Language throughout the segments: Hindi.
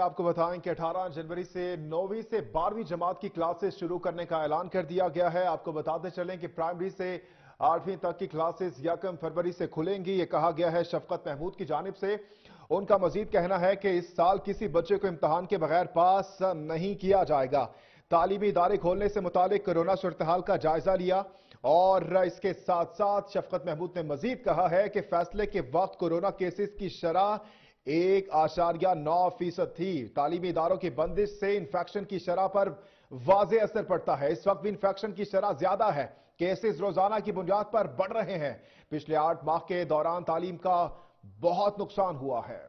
आपको बताएं कि 18 जनवरी से नौवीं से बारहवीं जमात की क्लासेस शुरू करने का ऐलान कर दिया गया है आपको बताते चलें कि प्राइमरी से आठवीं तक की क्लासेस यकम फरवरी से खुलेंगी ये कहा गया है शफकत महमूद की जानब से उनका मजीद कहना है कि इस साल किसी बच्चे को इम्तहान के बगैर पास नहीं किया जाएगा तालीमी इदारे खोलने से मुतालिक कोरोना सूरतहाल का जायजा लिया और इसके साथ साथ शफकत महमूद ने मजीद कहा है कि फैसले के वक्त कोरोना केसेस की शराह एक आशारिया नौ फीसद थी तालीमी इदारों की बंदिश से इंफेक्शन की शरह पर वाजे असर पड़ता है इस वक्त भी इंफेक्शन की शरह ज्यादा है केसेस रोजाना की बुनियाद पर बढ़ रहे हैं पिछले आठ माह के दौरान तालीम का बहुत नुकसान हुआ है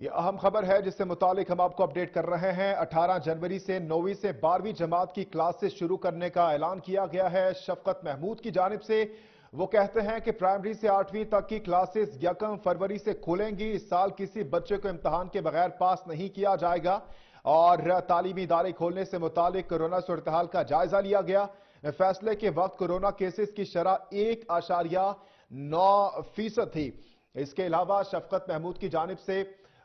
यह अहम खबर है जिससे मुतालिक हम आपको अपडेट कर रहे हैं 18 जनवरी से नौवीं से बारहवीं जमात की क्लासेस शुरू करने का ऐलान किया गया है शफकत महमूद की जानब से वो कहते हैं कि प्राइमरी से आठवीं तक की क्लासेस यकम फरवरी से खुलेंगी इस साल किसी बच्चे को इम्तहान के बगैर पास नहीं किया जाएगा और तालीमी इदारे खोलने से मुतालिक कोरोना सूरतहाल का जायजा लिया गया फैसले के वक्त कोरोना केसेस की शरह एक आशारिया नौ फीसद थी इसके अलावा शफकत महमूद की जानब से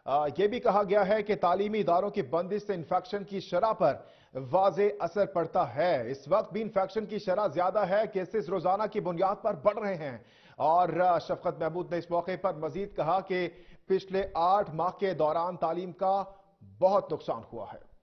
ये भी कहा गया है कि तालीमी इदारों की बंदिश से इंफेक्शन की शरह पर वाज असर पड़ता है इस वक्त भी इंफेक्शन की शरह ज्यादा है केसेस रोजाना की बुनियाद पर बढ़ रहे हैं और शफकत महमूद ने इस मौके पर मजीद कहा कि पिछले आठ माह के दौरान तालीम का बहुत नुकसान हुआ है